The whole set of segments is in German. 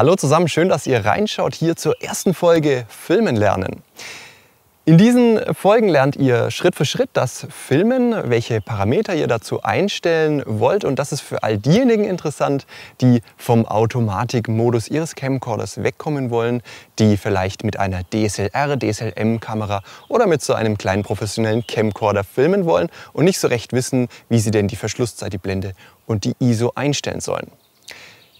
Hallo zusammen, schön, dass ihr reinschaut hier zur ersten Folge Filmen lernen. In diesen Folgen lernt ihr Schritt für Schritt das Filmen, welche Parameter ihr dazu einstellen wollt und das ist für all diejenigen interessant, die vom Automatikmodus ihres Camcorders wegkommen wollen, die vielleicht mit einer DSLR, DSLM-Kamera oder mit so einem kleinen professionellen Camcorder filmen wollen und nicht so recht wissen, wie sie denn die Verschlusszeit, die Blende und die ISO einstellen sollen.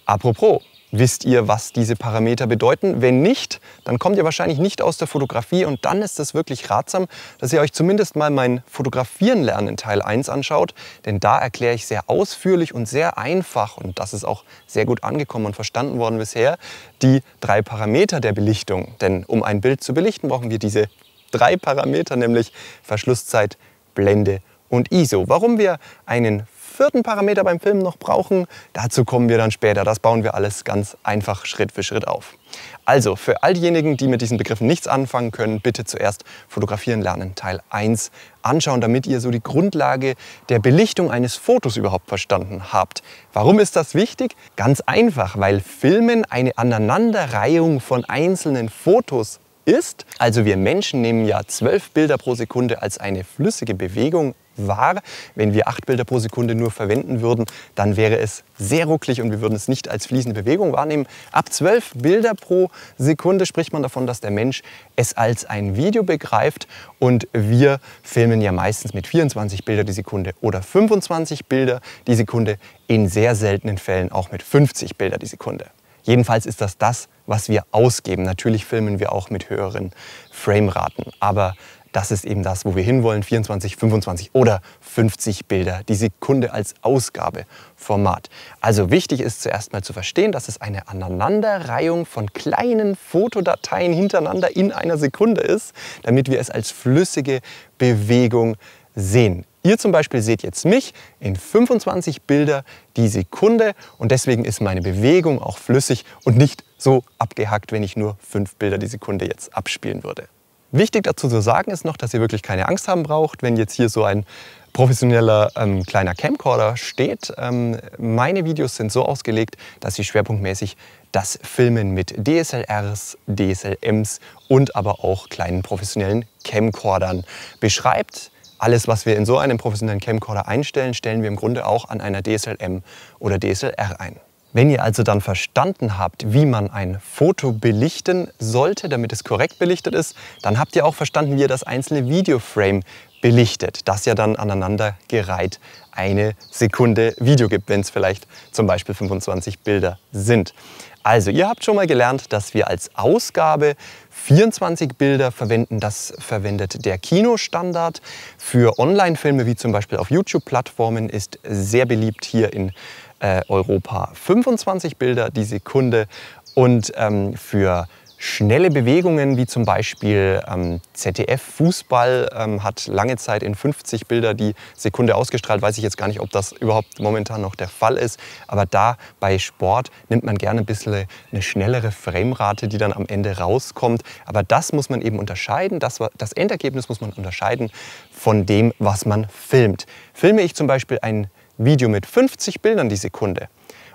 Apropos, wisst ihr, was diese Parameter bedeuten. Wenn nicht, dann kommt ihr wahrscheinlich nicht aus der Fotografie und dann ist es wirklich ratsam, dass ihr euch zumindest mal mein Fotografieren lernen Teil 1 anschaut, denn da erkläre ich sehr ausführlich und sehr einfach und das ist auch sehr gut angekommen und verstanden worden bisher, die drei Parameter der Belichtung. Denn um ein Bild zu belichten, brauchen wir diese drei Parameter, nämlich Verschlusszeit, Blende und ISO. Warum wir einen vierten Parameter beim Filmen noch brauchen, dazu kommen wir dann später. Das bauen wir alles ganz einfach Schritt für Schritt auf. Also für all diejenigen, die mit diesen Begriffen nichts anfangen können, bitte zuerst Fotografieren lernen Teil 1 anschauen, damit ihr so die Grundlage der Belichtung eines Fotos überhaupt verstanden habt. Warum ist das wichtig? Ganz einfach, weil Filmen eine Aneinanderreihung von einzelnen Fotos ist. Also wir Menschen nehmen ja zwölf Bilder pro Sekunde als eine flüssige Bewegung wahr. Wenn wir acht Bilder pro Sekunde nur verwenden würden, dann wäre es sehr rucklig und wir würden es nicht als fließende Bewegung wahrnehmen. Ab zwölf Bilder pro Sekunde spricht man davon, dass der Mensch es als ein Video begreift und wir filmen ja meistens mit 24 Bilder die Sekunde oder 25 Bilder die Sekunde, in sehr seltenen Fällen auch mit 50 Bilder die Sekunde. Jedenfalls ist das das, was wir ausgeben. Natürlich filmen wir auch mit höheren Frameraten, aber das ist eben das, wo wir hinwollen, 24, 25 oder 50 Bilder die Sekunde als Ausgabeformat. Also wichtig ist zuerst mal zu verstehen, dass es eine Aneinanderreihung von kleinen Fotodateien hintereinander in einer Sekunde ist, damit wir es als flüssige Bewegung sehen. Ihr zum Beispiel seht jetzt mich in 25 Bilder die Sekunde und deswegen ist meine Bewegung auch flüssig und nicht so abgehackt, wenn ich nur 5 Bilder die Sekunde jetzt abspielen würde. Wichtig dazu zu sagen ist noch, dass ihr wirklich keine Angst haben braucht, wenn jetzt hier so ein professioneller ähm, kleiner Camcorder steht. Ähm, meine Videos sind so ausgelegt, dass sie schwerpunktmäßig das Filmen mit DSLRs, DSLMs und aber auch kleinen professionellen Camcordern beschreibt. Alles, was wir in so einem professionellen Camcorder einstellen, stellen wir im Grunde auch an einer DSLM oder DSLR ein. Wenn ihr also dann verstanden habt, wie man ein Foto belichten sollte, damit es korrekt belichtet ist, dann habt ihr auch verstanden, wie ihr das einzelne Videoframe belichtet, das ja dann aneinander gereiht eine Sekunde Video gibt, wenn es vielleicht zum Beispiel 25 Bilder sind. Also, ihr habt schon mal gelernt, dass wir als Ausgabe 24 Bilder verwenden. Das verwendet der Kinostandard. Für Online-Filme wie zum Beispiel auf YouTube-Plattformen ist sehr beliebt hier in äh, Europa 25 Bilder die Sekunde und ähm, für schnelle Bewegungen, wie zum Beispiel ähm, ZDF Fußball ähm, hat lange Zeit in 50 Bilder die Sekunde ausgestrahlt. Weiß ich jetzt gar nicht, ob das überhaupt momentan noch der Fall ist. Aber da bei Sport nimmt man gerne ein bisschen eine schnellere Framerate, die dann am Ende rauskommt. Aber das muss man eben unterscheiden. Das, das Endergebnis muss man unterscheiden von dem, was man filmt. Filme ich zum Beispiel ein Video mit 50 Bildern die Sekunde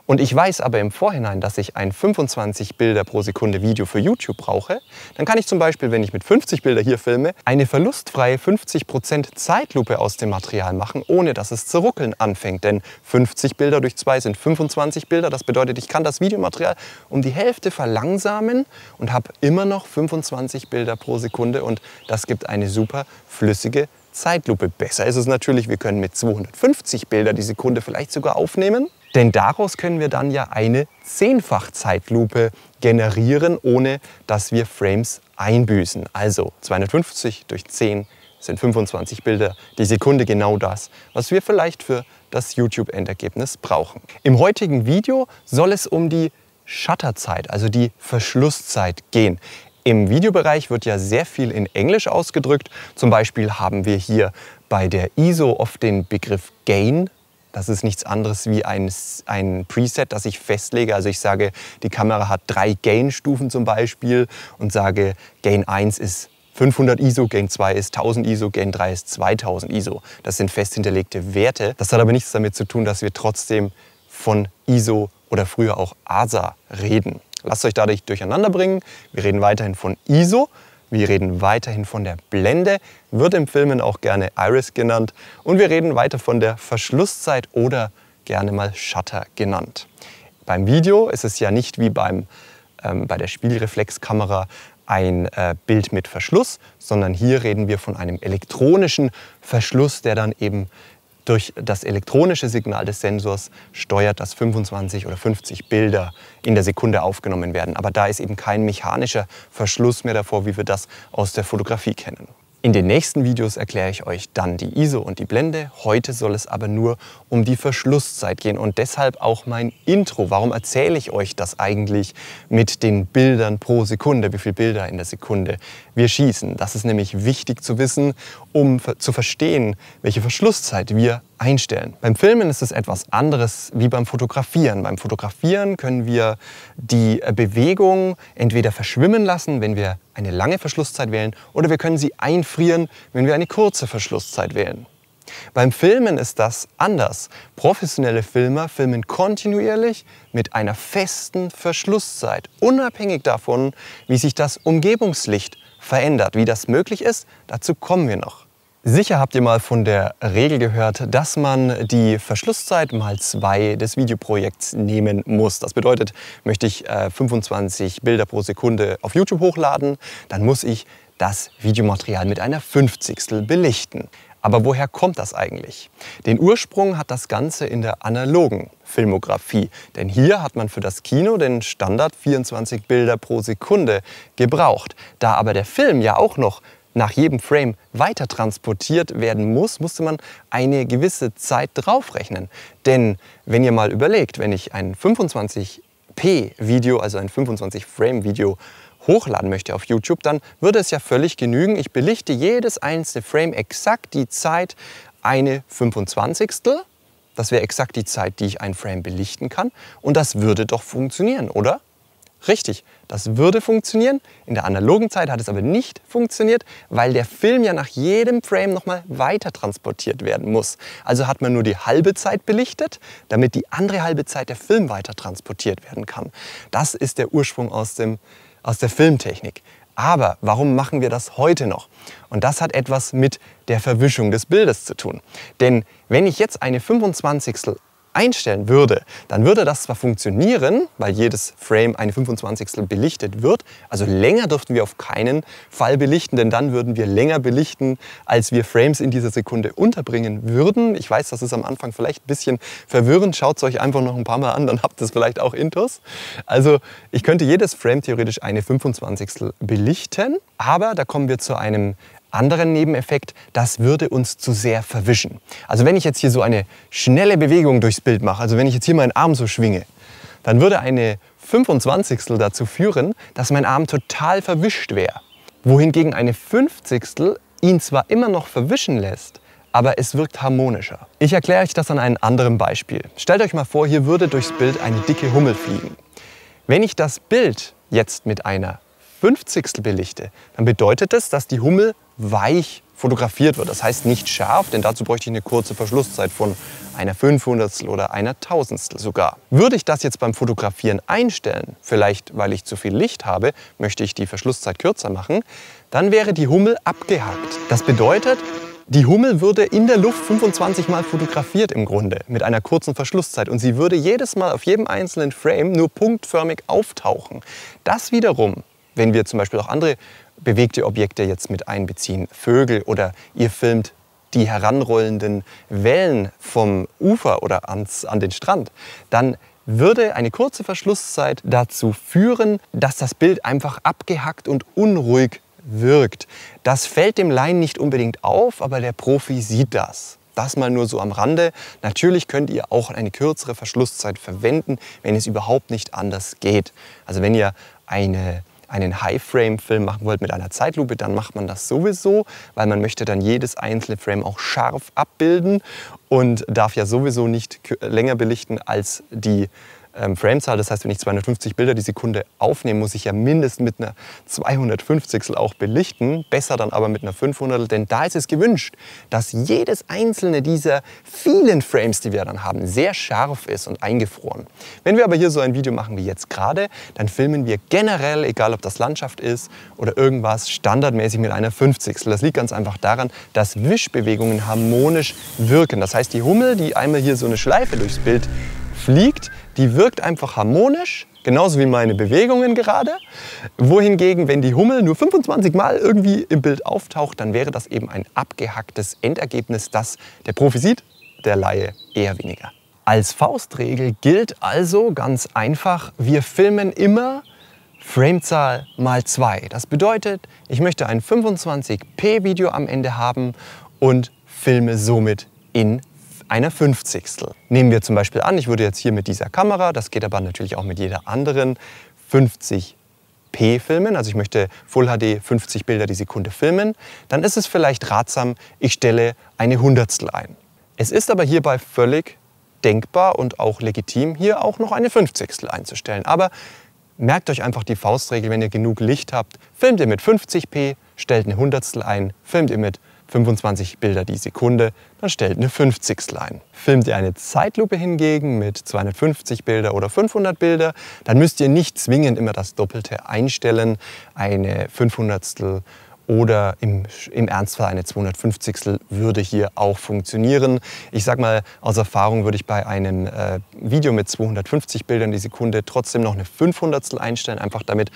und ich weiß aber im Vorhinein, dass ich ein 25 Bilder pro Sekunde Video für YouTube brauche, dann kann ich zum Beispiel, wenn ich mit 50 Bilder hier filme, eine verlustfreie 50% Zeitlupe aus dem Material machen, ohne dass es zu ruckeln anfängt. Denn 50 Bilder durch 2 sind 25 Bilder. Das bedeutet, ich kann das Videomaterial um die Hälfte verlangsamen und habe immer noch 25 Bilder pro Sekunde. Und das gibt eine super flüssige Zeitlupe. Besser ist es natürlich, wir können mit 250 Bilder die Sekunde vielleicht sogar aufnehmen. Denn daraus können wir dann ja eine Zehnfach-Zeitlupe generieren, ohne dass wir Frames einbüßen. Also 250 durch 10 sind 25 Bilder die Sekunde genau das, was wir vielleicht für das YouTube-Endergebnis brauchen. Im heutigen Video soll es um die Shutterzeit, also die Verschlusszeit gehen. Im Videobereich wird ja sehr viel in Englisch ausgedrückt. Zum Beispiel haben wir hier bei der ISO oft den Begriff Gain. Das ist nichts anderes wie ein, ein Preset, das ich festlege. Also ich sage, die Kamera hat drei Gain-Stufen zum Beispiel und sage, Gain 1 ist 500 ISO, Gain 2 ist 1000 ISO, Gain 3 ist 2000 ISO. Das sind fest hinterlegte Werte. Das hat aber nichts damit zu tun, dass wir trotzdem von ISO oder früher auch ASA reden. Lasst euch dadurch durcheinander bringen. Wir reden weiterhin von ISO. Wir reden weiterhin von der Blende, wird im Filmen auch gerne Iris genannt. Und wir reden weiter von der Verschlusszeit oder gerne mal Shutter genannt. Beim Video ist es ja nicht wie beim, ähm, bei der Spielreflexkamera ein äh, Bild mit Verschluss, sondern hier reden wir von einem elektronischen Verschluss, der dann eben durch das elektronische Signal des Sensors steuert, dass 25 oder 50 Bilder in der Sekunde aufgenommen werden. Aber da ist eben kein mechanischer Verschluss mehr davor, wie wir das aus der Fotografie kennen. In den nächsten Videos erkläre ich euch dann die ISO und die Blende. Heute soll es aber nur um die Verschlusszeit gehen und deshalb auch mein Intro. Warum erzähle ich euch das eigentlich mit den Bildern pro Sekunde, wie viele Bilder in der Sekunde wir schießen? Das ist nämlich wichtig zu wissen, um zu verstehen, welche Verschlusszeit wir einstellen. Beim Filmen ist es etwas anderes wie beim Fotografieren. Beim Fotografieren können wir die äh, Bewegung entweder verschwimmen lassen, wenn wir eine lange Verschlusszeit wählen, oder wir können sie einführen frieren, wenn wir eine kurze Verschlusszeit wählen. Beim Filmen ist das anders. Professionelle Filmer filmen kontinuierlich mit einer festen Verschlusszeit, unabhängig davon, wie sich das Umgebungslicht verändert. Wie das möglich ist, dazu kommen wir noch. Sicher habt ihr mal von der Regel gehört, dass man die Verschlusszeit mal zwei des Videoprojekts nehmen muss. Das bedeutet, möchte ich 25 äh, Bilder pro Sekunde auf YouTube hochladen, dann muss ich das Videomaterial mit einer Fünfzigstel belichten. Aber woher kommt das eigentlich? Den Ursprung hat das Ganze in der analogen Filmografie. Denn hier hat man für das Kino den Standard 24 Bilder pro Sekunde gebraucht. Da aber der Film ja auch noch nach jedem Frame weiter transportiert werden muss, musste man eine gewisse Zeit draufrechnen. Denn wenn ihr mal überlegt, wenn ich ein 25p Video, also ein 25 Frame Video hochladen möchte auf YouTube, dann würde es ja völlig genügen. Ich belichte jedes einzelne Frame exakt die Zeit eine 25. Das wäre exakt die Zeit, die ich ein Frame belichten kann. Und das würde doch funktionieren, oder? Richtig, das würde funktionieren. In der analogen Zeit hat es aber nicht funktioniert, weil der Film ja nach jedem Frame nochmal weiter transportiert werden muss. Also hat man nur die halbe Zeit belichtet, damit die andere halbe Zeit der Film weiter transportiert werden kann. Das ist der Ursprung aus dem aus der Filmtechnik. Aber warum machen wir das heute noch? Und das hat etwas mit der Verwischung des Bildes zu tun. Denn wenn ich jetzt eine 25 einstellen würde, dann würde das zwar funktionieren, weil jedes Frame eine 25. belichtet wird. Also länger dürften wir auf keinen Fall belichten, denn dann würden wir länger belichten, als wir Frames in dieser Sekunde unterbringen würden. Ich weiß, das ist am Anfang vielleicht ein bisschen verwirrend. Schaut es euch einfach noch ein paar Mal an, dann habt ihr es vielleicht auch intus. Also ich könnte jedes Frame theoretisch eine 25. belichten, aber da kommen wir zu einem anderen Nebeneffekt, das würde uns zu sehr verwischen. Also wenn ich jetzt hier so eine schnelle Bewegung durchs Bild mache, also wenn ich jetzt hier meinen Arm so schwinge, dann würde eine 25. dazu führen, dass mein Arm total verwischt wäre. Wohingegen eine 50. ihn zwar immer noch verwischen lässt, aber es wirkt harmonischer. Ich erkläre euch das an einem anderen Beispiel. Stellt euch mal vor, hier würde durchs Bild eine dicke Hummel fliegen. Wenn ich das Bild jetzt mit einer 50. belichte, dann bedeutet das, dass die Hummel weich fotografiert wird. Das heißt nicht scharf, denn dazu bräuchte ich eine kurze Verschlusszeit von einer Fünfhundertstel oder einer Tausendstel sogar. Würde ich das jetzt beim Fotografieren einstellen, vielleicht weil ich zu viel Licht habe, möchte ich die Verschlusszeit kürzer machen, dann wäre die Hummel abgehakt. Das bedeutet, die Hummel würde in der Luft 25 Mal fotografiert im Grunde mit einer kurzen Verschlusszeit und sie würde jedes Mal auf jedem einzelnen Frame nur punktförmig auftauchen. Das wiederum wenn wir zum Beispiel auch andere bewegte Objekte jetzt mit einbeziehen, Vögel oder ihr filmt die heranrollenden Wellen vom Ufer oder ans, an den Strand, dann würde eine kurze Verschlusszeit dazu führen, dass das Bild einfach abgehackt und unruhig wirkt. Das fällt dem Laien nicht unbedingt auf, aber der Profi sieht das. Das mal nur so am Rande. Natürlich könnt ihr auch eine kürzere Verschlusszeit verwenden, wenn es überhaupt nicht anders geht. Also wenn ihr eine einen High-Frame-Film machen wollt mit einer Zeitlupe, dann macht man das sowieso, weil man möchte dann jedes einzelne Frame auch scharf abbilden und darf ja sowieso nicht länger belichten als die ähm, Framezahl. Das heißt, wenn ich 250 Bilder die Sekunde aufnehme, muss ich ja mindestens mit einer 250 auch belichten. Besser dann aber mit einer 500, denn da ist es gewünscht, dass jedes einzelne dieser vielen Frames, die wir dann haben, sehr scharf ist und eingefroren. Wenn wir aber hier so ein Video machen wie jetzt gerade, dann filmen wir generell, egal ob das Landschaft ist oder irgendwas, standardmäßig mit einer 50. Das liegt ganz einfach daran, dass Wischbewegungen harmonisch wirken. Das heißt, die Hummel, die einmal hier so eine Schleife durchs Bild fliegt, die wirkt einfach harmonisch, genauso wie meine Bewegungen gerade. Wohingegen, wenn die Hummel nur 25 Mal irgendwie im Bild auftaucht, dann wäre das eben ein abgehacktes Endergebnis, das der Profi sieht, der Laie eher weniger. Als Faustregel gilt also ganz einfach, wir filmen immer Framezahl mal 2. Das bedeutet, ich möchte ein 25p Video am Ende haben und filme somit in mit einer Fünfzigstel. Nehmen wir zum Beispiel an, ich würde jetzt hier mit dieser Kamera, das geht aber natürlich auch mit jeder anderen, 50 P filmen, also ich möchte Full HD 50 Bilder die Sekunde filmen, dann ist es vielleicht ratsam, ich stelle eine Hundertstel ein. Es ist aber hierbei völlig denkbar und auch legitim, hier auch noch eine Fünfzigstel einzustellen. Aber merkt euch einfach die Faustregel, wenn ihr genug Licht habt, filmt ihr mit 50p, stellt eine Hundertstel ein, filmt ihr mit 25 Bilder die Sekunde, dann stellt eine 50 ein. Filmt ihr eine Zeitlupe hingegen mit 250 Bilder oder 500 Bilder, dann müsst ihr nicht zwingend immer das Doppelte einstellen, eine 500 oder im, im Ernstfall eine 250 würde hier auch funktionieren. Ich sag mal, aus Erfahrung würde ich bei einem äh, Video mit 250 Bildern die Sekunde trotzdem noch eine 500 einstellen, einfach damit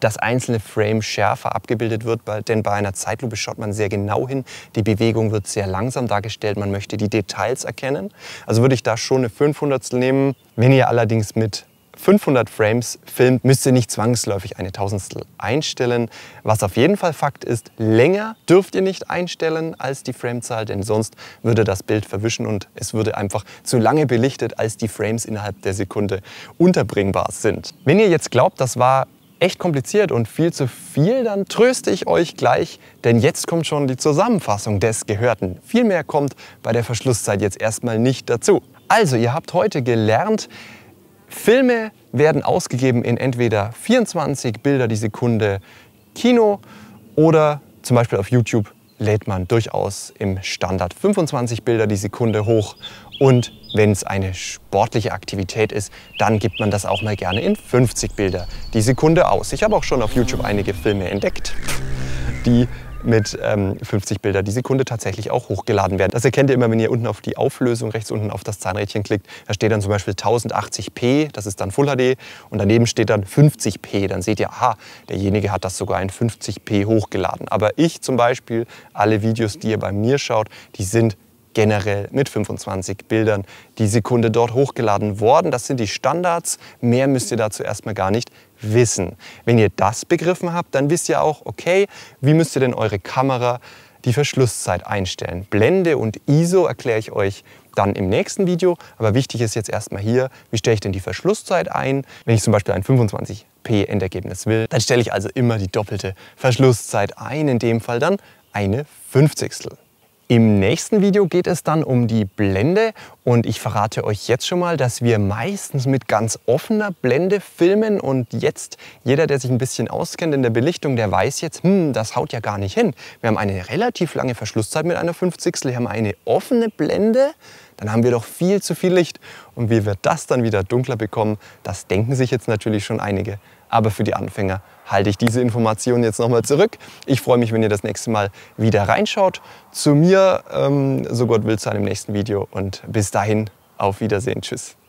das einzelne Frame schärfer abgebildet wird, denn bei einer Zeitlupe schaut man sehr genau hin. Die Bewegung wird sehr langsam dargestellt, man möchte die Details erkennen. Also würde ich da schon eine 500 nehmen. Wenn ihr allerdings mit 500 Frames filmt, müsst ihr nicht zwangsläufig eine Tausendstel einstellen. Was auf jeden Fall Fakt ist, länger dürft ihr nicht einstellen als die Framezahl, denn sonst würde das Bild verwischen und es würde einfach zu lange belichtet, als die Frames innerhalb der Sekunde unterbringbar sind. Wenn ihr jetzt glaubt, das war echt kompliziert und viel zu viel, dann tröste ich euch gleich, denn jetzt kommt schon die Zusammenfassung des Gehörten. Viel mehr kommt bei der Verschlusszeit jetzt erstmal nicht dazu. Also, ihr habt heute gelernt, Filme werden ausgegeben in entweder 24 Bilder die Sekunde Kino oder zum Beispiel auf YouTube lädt man durchaus im Standard 25 Bilder die Sekunde hoch. Und wenn es eine sportliche Aktivität ist, dann gibt man das auch mal gerne in 50 Bilder die Sekunde aus. Ich habe auch schon auf YouTube einige Filme entdeckt, die mit ähm, 50 Bilder die Sekunde tatsächlich auch hochgeladen werden. Das erkennt ihr immer, wenn ihr unten auf die Auflösung rechts unten auf das Zahnrädchen klickt. Da steht dann zum Beispiel 1080p, das ist dann Full HD und daneben steht dann 50p. Dann seht ihr, aha, derjenige hat das sogar in 50p hochgeladen. Aber ich zum Beispiel, alle Videos, die ihr bei mir schaut, die sind generell mit 25 Bildern die Sekunde dort hochgeladen worden. Das sind die Standards. Mehr müsst ihr dazu erstmal gar nicht wissen. Wenn ihr das begriffen habt, dann wisst ihr auch, okay, wie müsst ihr denn eure Kamera die Verschlusszeit einstellen. Blende und ISO erkläre ich euch dann im nächsten Video. Aber wichtig ist jetzt erstmal hier, wie stelle ich denn die Verschlusszeit ein? Wenn ich zum Beispiel ein 25p Endergebnis will, dann stelle ich also immer die doppelte Verschlusszeit ein, in dem Fall dann eine Fünfzigstel. Im nächsten Video geht es dann um die Blende und ich verrate euch jetzt schon mal, dass wir meistens mit ganz offener Blende filmen und jetzt jeder, der sich ein bisschen auskennt in der Belichtung, der weiß jetzt, hm, das haut ja gar nicht hin. Wir haben eine relativ lange Verschlusszeit mit einer 50, wir haben eine offene Blende, dann haben wir doch viel zu viel Licht und wie wir das dann wieder dunkler bekommen, das denken sich jetzt natürlich schon einige, aber für die Anfänger halte ich diese Information jetzt nochmal zurück. Ich freue mich, wenn ihr das nächste Mal wieder reinschaut. Zu mir, ähm, so Gott will, zu einem nächsten Video. Und bis dahin, auf Wiedersehen. Tschüss.